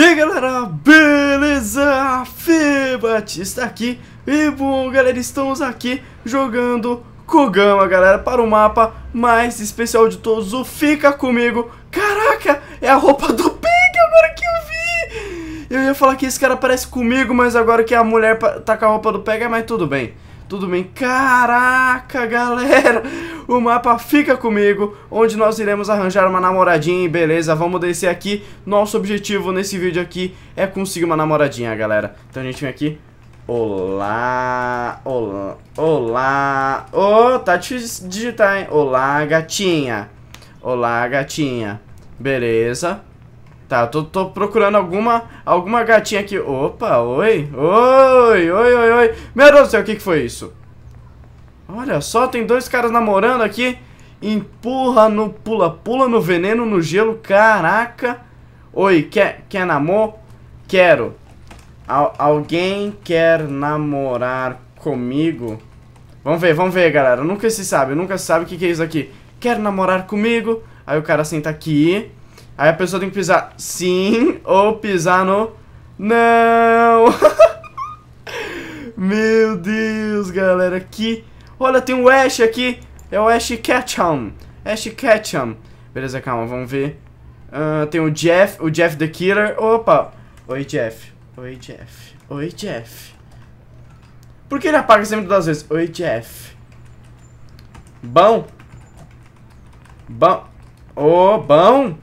E aí galera, beleza? Fê Batista aqui E bom galera, estamos aqui jogando Kogama galera Para o mapa mais especial de todos, o Fica Comigo Caraca, é a roupa do Pink agora que eu vi Eu ia falar que esse cara parece comigo, mas agora que a mulher tá com a roupa do Pega, mas tudo bem tudo bem? Caraca, galera! O mapa fica comigo, onde nós iremos arranjar uma namoradinha, beleza? Vamos descer aqui. Nosso objetivo nesse vídeo aqui é conseguir uma namoradinha, galera. Então a gente vem aqui. Olá, olá, olá. Ô, oh, tá difícil digitar, hein? Olá, gatinha. Olá, gatinha. Beleza. Tá, tô, tô procurando alguma, alguma gatinha aqui. Opa, oi, oi, oi, oi, oi. Meu Deus do céu, o que, que foi isso? Olha só, tem dois caras namorando aqui. Empurra no pula-pula, no veneno, no gelo. Caraca. Oi, quer, quer namor? Quero. Al alguém quer namorar comigo? Vamos ver, vamos ver, galera. Nunca se sabe, nunca se sabe o que, que é isso aqui. Quer namorar comigo? Aí o cara senta aqui. Aí a pessoa tem que pisar sim ou pisar no não. Meu Deus, galera, aqui. Olha, tem um Ash aqui. É o Ash Ketchum. Ash Ketchum. Beleza, calma, vamos ver. Uh, tem o Jeff, o Jeff the Killer. Opa. Oi, Jeff. Oi, Jeff. Oi, Jeff. Por que ele apaga sempre duas vezes? Oi, Jeff. Bom. Bom. Ô, oh, bom.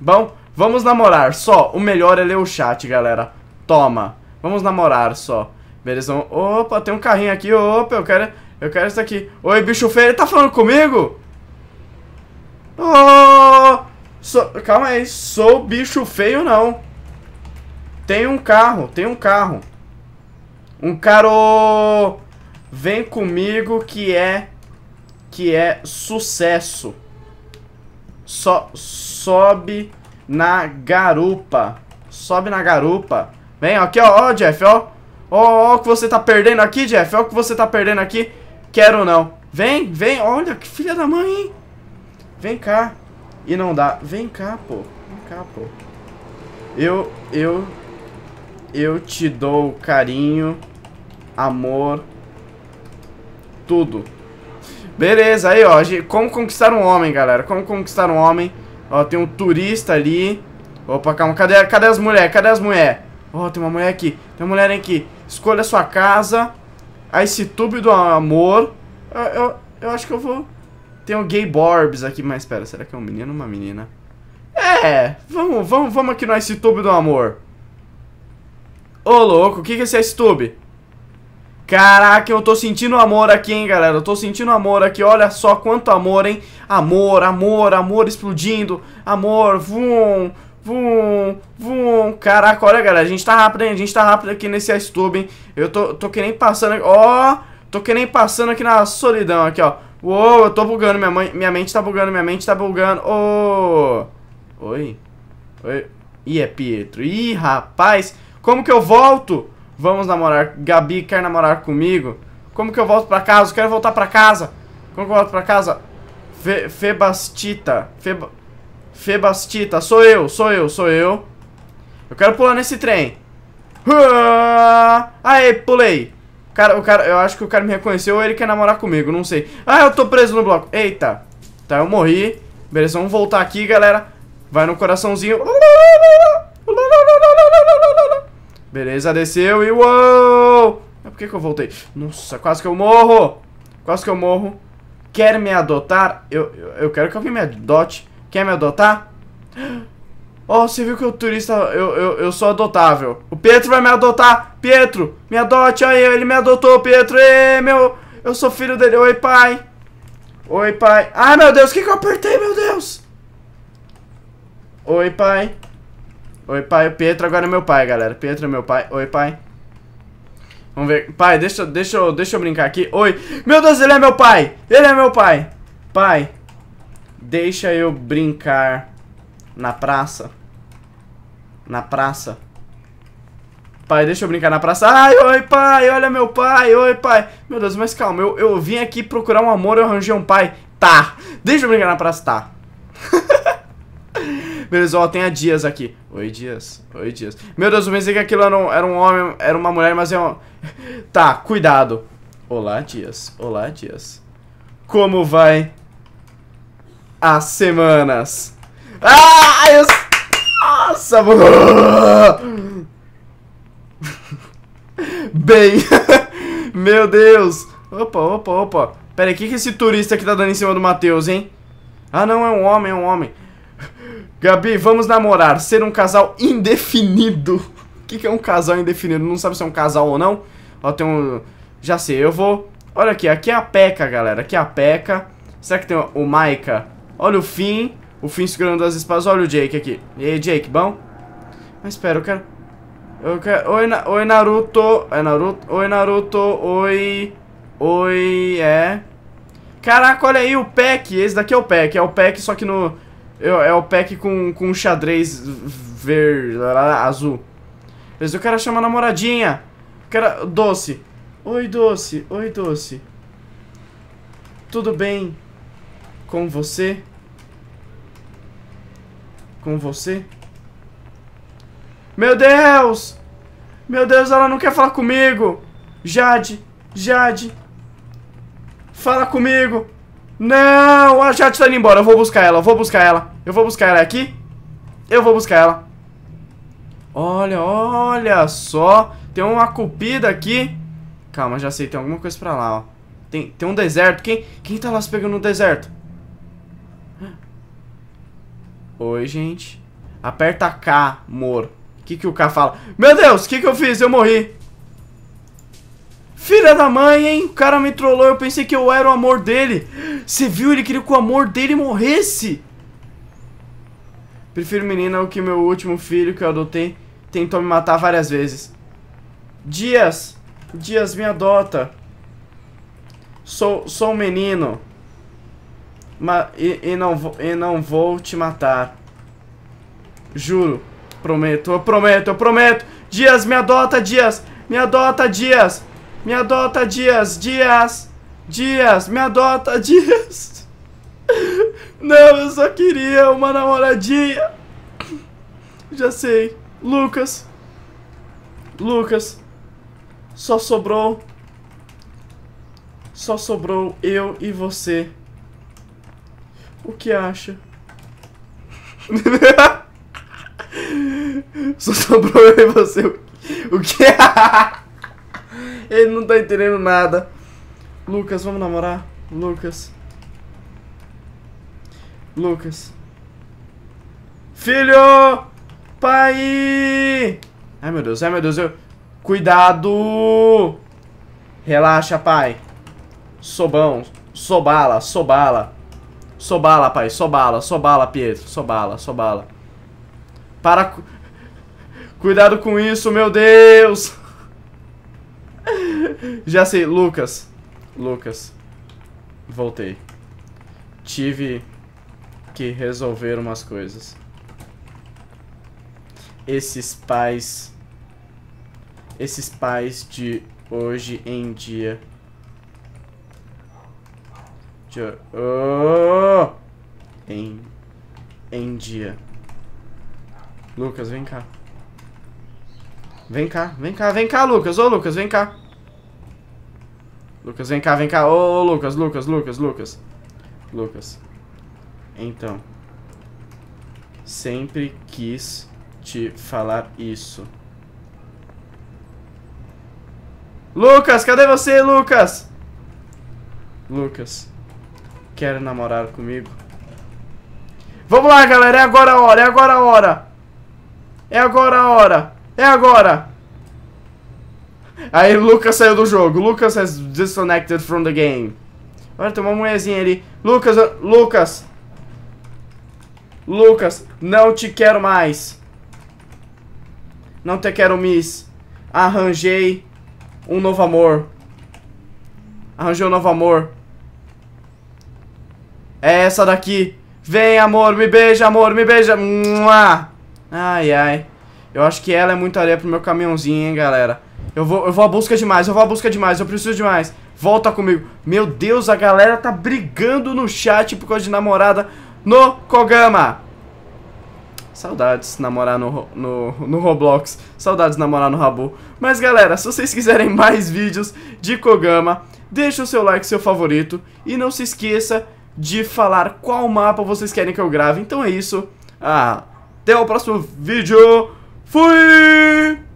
Bom, vamos namorar só. O melhor é ler o chat, galera. Toma. Vamos namorar só. Beleza. Opa, tem um carrinho aqui. Opa, eu quero... Eu quero isso aqui. Oi, bicho feio. Ele tá falando comigo? Oh! calma aí. Sou bicho feio, não. Tem um carro. Tem um carro. Um caro... Vem comigo que é... Que é sucesso. So, sobe na garupa. Sobe na garupa. Vem, aqui, ó, ó, Jeff, ó. Ó, ó, o que você tá perdendo aqui, Jeff. Ó, o que você tá perdendo aqui. Quero não. Vem, vem. Olha, que filha da mãe, hein? Vem cá. E não dá. Vem cá, pô. Vem cá, pô. Eu, eu... Eu te dou carinho, amor, tudo. Beleza, aí ó, como conquistar um homem, galera, como conquistar um homem. Ó, tem um turista ali. Opa, calma, cadê, cadê as mulheres, cadê as mulheres? Ó, tem uma mulher aqui, tem uma mulher aqui. Escolha sua casa, a esse tube do amor. Eu, eu, eu acho que eu vou... Tem um gay borbs aqui, mas pera, será que é um menino ou uma menina? É, vamos, vamos, vamos aqui no Ice Tube do amor. Ô, louco, o que, que é esse Ice Tube? Caraca, eu tô sentindo amor aqui, hein, galera. Eu tô sentindo amor aqui. Olha só quanto amor, hein. Amor, amor, amor explodindo. Amor, vum, vum, vum. Caraca, olha, galera. A gente tá rápido, hein. A gente tá rápido aqui nesse ice tube, hein. Eu tô, tô que nem passando... Ó, tô que nem passando aqui na solidão, aqui, ó. Uou, eu tô bugando. Minha, mãe, minha mente tá bugando, minha mente tá bugando. Ô... Oh. Oi. Oi. Ih, é Pietro. Ih, rapaz. Como que eu volto? Vamos namorar. Gabi quer namorar comigo? Como que eu volto pra casa? Eu quero voltar pra casa. Como que eu volto pra casa? Fe, Febastita. Febastita. Sou eu, sou eu, sou eu. Eu quero pular nesse trem. Aê, pulei. Cara, o cara, eu acho que o cara me reconheceu ou ele quer namorar comigo, não sei. Ah, eu tô preso no bloco. Eita. Tá, eu morri. Beleza, vamos voltar aqui, galera. Vai no coraçãozinho. Beleza, desceu e uou! por que, que eu voltei? Nossa, quase que eu morro! Quase que eu morro. Quer me adotar? Eu, eu, eu quero que alguém me adote. Quer me adotar? Oh, você viu que o turista... Eu, eu, eu sou adotável. O Pietro vai me adotar! Pietro, me adote! Aí, ele me adotou, Pietro! Ei, meu... Eu sou filho dele. Oi, pai! Oi, pai. Ai, meu Deus, o que, que eu apertei, meu Deus? Oi, pai. Oi, pai. O Pietro agora é meu pai, galera. Pietro é meu pai. Oi, pai. Vamos ver. Pai, deixa, deixa, eu, deixa eu brincar aqui. Oi. Meu Deus, ele é meu pai. Ele é meu pai. Pai, deixa eu brincar na praça. Na praça. Pai, deixa eu brincar na praça. Ai, oi, pai. Olha meu pai. Oi, pai. Meu Deus, mas calma. Eu, eu vim aqui procurar um amor, eu arranjei um pai. Tá. Deixa eu brincar na praça. Tá. Beleza, ó, tem a Dias aqui. Oi, Dias. Oi, Dias. Meu Deus, eu pensei que aquilo era um, era um homem, era uma mulher, mas é um... Tá, cuidado. Olá, Dias. Olá, Dias. Como vai as semanas? Ah, eu... Nossa, mano. Bem, meu Deus. Opa, opa, opa. Pera aí, o que, que esse turista aqui tá dando em cima do Matheus, hein? Ah, não, é um homem, é um homem. Gabi, vamos namorar. Ser um casal indefinido. O que, que é um casal indefinido? Não sabe se é um casal ou não. Ó, tem um... Já sei, eu vou... Olha aqui, aqui é a Peca, galera. Aqui é a Peca. Será que tem o Maika? Olha o Finn. O Finn segurando as espadas. Olha o Jake aqui. E aí, Jake, bom? Mas espera, eu quero... Eu quero... Oi, na... Oi, Naruto. É Naruto? Oi, Naruto. Oi... Oi, é... Caraca, olha aí o Peck. Esse daqui é o Peck. É o Peck, só que no... Eu, é o pack com, com xadrez verde, azul. Mas o cara chama a namoradinha. O cara, doce. Oi, doce. Oi, doce. Tudo bem com você? Com você? Meu Deus! Meu Deus, ela não quer falar comigo! Jade! Jade! Fala comigo! Não, a Jade tá indo embora. Eu vou buscar ela, eu vou buscar ela. Eu vou buscar ela aqui. Eu vou buscar ela. Olha, olha só. Tem uma cupida aqui. Calma, já sei. Tem alguma coisa pra lá, ó. Tem, tem um deserto. Quem, quem tá lá se pegando no deserto? Oi, gente. Aperta K, amor. O que, que o K fala? Meu Deus, o que, que eu fiz? Eu morri. Filha da mãe, hein? O cara me trollou, eu pensei que eu era o amor dele. Você viu? Ele queria que o amor dele morresse. Prefiro menina ao que meu último filho que eu adotei tentou me matar várias vezes. Dias, Dias, me adota. Sou, sou um menino. Ma e, e, não, e não vou te matar. Juro. Prometo, eu prometo, eu prometo. Dias, me adota, Dias. Me adota, Dias. Me adota, Dias! Dias! Dias! Me adota, Dias! Não, eu só queria uma namoradinha! Já sei. Lucas. Lucas. Só sobrou... Só sobrou eu e você. O que acha? só sobrou eu e você. O que... Ele não tá entendendo nada. Lucas, vamos namorar? Lucas. Lucas. Filho! Pai! Ai, meu Deus, ai, meu Deus, eu... Cuidado! Relaxa, pai. Sobão. Sobala, sobala. Sobala, pai, sobala, sobala, Pietro. Sobala, sobala. Para... Cuidado com isso, meu Deus! Já sei, Lucas. Lucas. Voltei. Tive que resolver umas coisas. Esses pais... Esses pais de hoje em dia... De... Oh! Em... Em dia. Lucas, vem cá. Vem cá, vem cá, vem cá, Lucas. Ô, Lucas, vem cá. Lucas, vem cá, vem cá. Ô, ô, Lucas, Lucas, Lucas, Lucas. Lucas. Então. Sempre quis te falar isso. Lucas, cadê você, Lucas? Lucas, quer namorar comigo? Vamos lá, galera. É agora a hora, é agora a hora. É agora a hora. É agora. Aí Lucas saiu do jogo. Lucas has disconnected from the game. Olha, tem uma mulherzinha ali. Lucas, Lucas. Lucas, não te quero mais. Não te quero, Miss. Arranjei um novo amor. Arranjei um novo amor. É essa daqui. Vem, amor, me beija, amor, me beija. Ai, ai. Eu acho que ela é muito areia pro meu caminhãozinho, hein, galera. Eu vou, eu vou à busca demais, eu vou à busca demais, eu preciso demais. Volta comigo. Meu Deus, a galera tá brigando no chat por causa de namorada no Kogama. Saudades namorar no, no, no Roblox. Saudades namorar no Rabu. Mas galera, se vocês quiserem mais vídeos de Kogama, deixa o seu like, seu favorito. E não se esqueça de falar qual mapa vocês querem que eu grave. Então é isso. Ah, até o próximo vídeo. Fui!